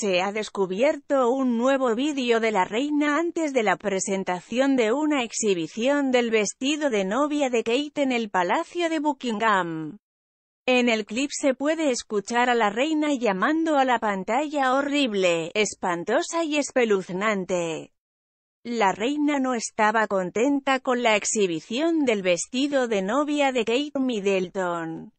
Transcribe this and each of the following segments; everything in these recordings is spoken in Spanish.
se ha descubierto un nuevo vídeo de la reina antes de la presentación de una exhibición del vestido de novia de Kate en el Palacio de Buckingham. En el clip se puede escuchar a la reina llamando a la pantalla horrible, espantosa y espeluznante. La reina no estaba contenta con la exhibición del vestido de novia de Kate Middleton.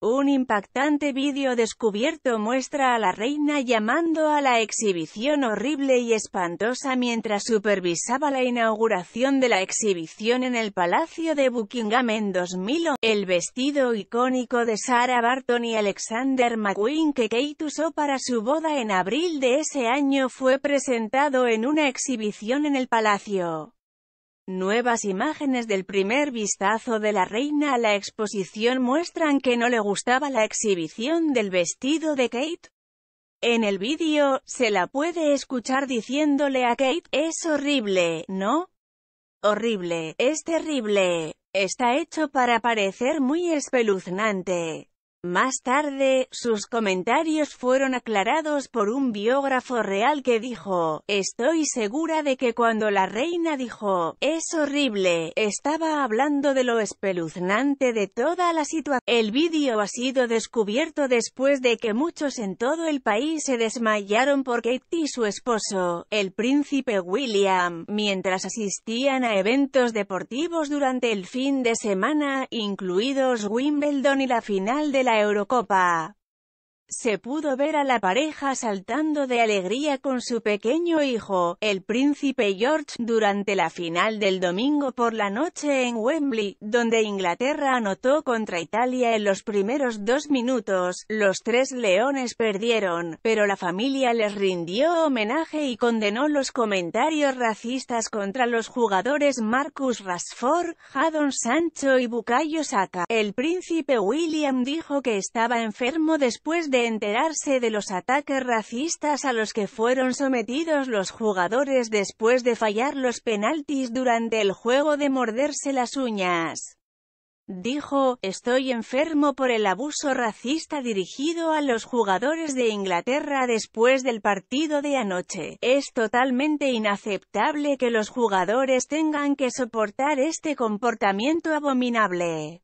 Un impactante vídeo descubierto muestra a la reina llamando a la exhibición horrible y espantosa mientras supervisaba la inauguración de la exhibición en el Palacio de Buckingham en 2011. El vestido icónico de Sarah Barton y Alexander McQueen que Kate usó para su boda en abril de ese año fue presentado en una exhibición en el Palacio. Nuevas imágenes del primer vistazo de la reina a la exposición muestran que no le gustaba la exhibición del vestido de Kate. En el vídeo, se la puede escuchar diciéndole a Kate, es horrible, ¿no? Horrible, es terrible, está hecho para parecer muy espeluznante. Más tarde, sus comentarios fueron aclarados por un biógrafo real que dijo, «Estoy segura de que cuando la reina dijo, es horrible, estaba hablando de lo espeluznante de toda la situación». El vídeo ha sido descubierto después de que muchos en todo el país se desmayaron por Kate y su esposo, el príncipe William, mientras asistían a eventos deportivos durante el fin de semana, incluidos Wimbledon y la final de la Eurocopa se pudo ver a la pareja saltando de alegría con su pequeño hijo, el príncipe George, durante la final del domingo por la noche en Wembley, donde Inglaterra anotó contra Italia en los primeros dos minutos. Los tres leones perdieron, pero la familia les rindió homenaje y condenó los comentarios racistas contra los jugadores Marcus Rashford, Haddon Sancho y Bukayo Saka. El príncipe William dijo que estaba enfermo después de enterarse de los ataques racistas a los que fueron sometidos los jugadores después de fallar los penaltis durante el juego de morderse las uñas. Dijo, estoy enfermo por el abuso racista dirigido a los jugadores de Inglaterra después del partido de anoche. Es totalmente inaceptable que los jugadores tengan que soportar este comportamiento abominable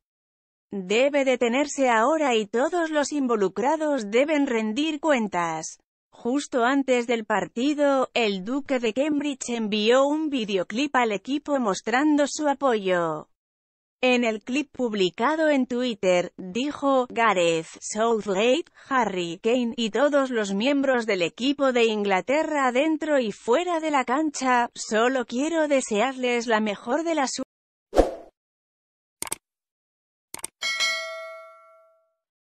debe detenerse ahora y todos los involucrados deben rendir cuentas. Justo antes del partido, el duque de Cambridge envió un videoclip al equipo mostrando su apoyo. En el clip publicado en Twitter, dijo, Gareth, Southgate, Harry, Kane y todos los miembros del equipo de Inglaterra dentro y fuera de la cancha, solo quiero desearles la mejor de las